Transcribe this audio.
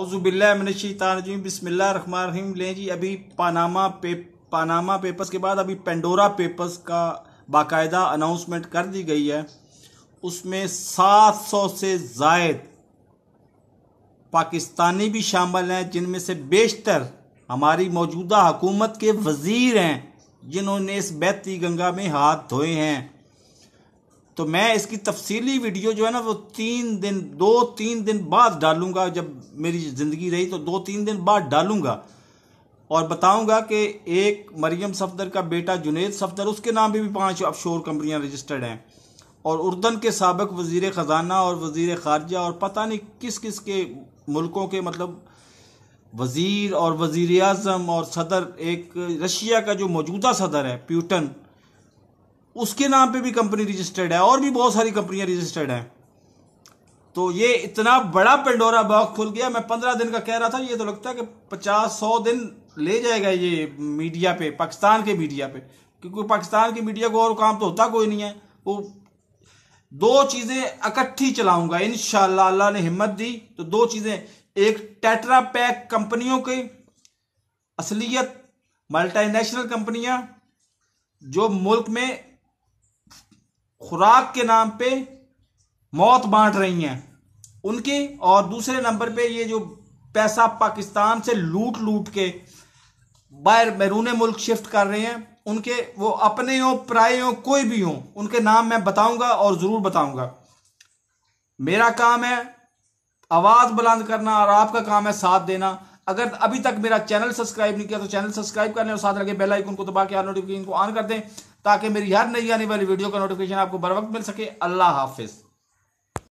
अवज़ुबिल्लाशीतानजी बसमिल्लाम लें जी अभी पानामा पे पानामा पेपर्स के बाद अभी पेंडोरा पेपर्स का बाकायदा अनाउंसमेंट कर दी गई है उसमें 700 से जायद पाकिस्तानी भी शामिल हैं जिनमें से बेशतर हमारी मौजूदा हुकूमत के वजीर हैं जिन्होंने इस बहती गंगा में हाथ धोए हैं तो मैं इसकी तफसीली वीडियो जो है ना वो तीन दिन दो तीन दिन बाद डालूंगा जब मेरी ज़िंदगी रही तो दो तीन दिन बाद डालूंगा और बताऊंगा कि एक मरियम सफदर का बेटा जुनेद सफदर उसके नाम भी, भी पांच अफशोर कंपनियां रजिस्टर्ड हैं और उर्दन के सबक वजीर ख़जाना और वजीर खारजा और पता नहीं किस किस के मुल्कों के मतलब वज़ीर और वज़ी अजम और सदर एक रशिया का जो मौजूदा सदर है प्यूटन उसके नाम पे भी कंपनी रजिस्टर्ड है और भी बहुत सारी कंपनियां रजिस्टर्ड हैं तो ये इतना बड़ा पेंडोरा बॉक्स खुल गया मैं पंद्रह दिन का कह रहा था ये तो लगता है कि पचास सौ दिन ले जाएगा ये मीडिया पे पाकिस्तान के मीडिया पे क्योंकि पाकिस्तान की मीडिया को और काम तो होता कोई नहीं है वो दो चीजें इकट्ठी चलाऊंगा इन अल्लाह ने हिम्मत दी तो दो चीजें एक टेट्रा पैक कंपनियों के असलियत मल्टीनेशनल कंपनियां जो मुल्क में खुराक के नाम पे मौत बांट रही हैं उनकी और दूसरे नंबर पे ये जो पैसा पाकिस्तान से लूट लूट के बाहर बैरून मुल्क शिफ्ट कर रहे हैं उनके वो अपने हों पराए हों कोई भी हों उनके नाम मैं बताऊंगा और ज़रूर बताऊंगा मेरा काम है आवाज़ बुलंद करना और आपका काम है साथ देना अगर अभी तक मेरा चैनल सब्सक्राइब नहीं किया तो चैनल सब्सक्राइब कर लें और साथ लगे बेल आइकन को दबा के नोटिफिकेशन को ऑन कर दें ताकि मेरी हर नई आने वाली वीडियो का नोटिफिकेशन आपको बर वक्त मिल सके अल्लाह हाफिज़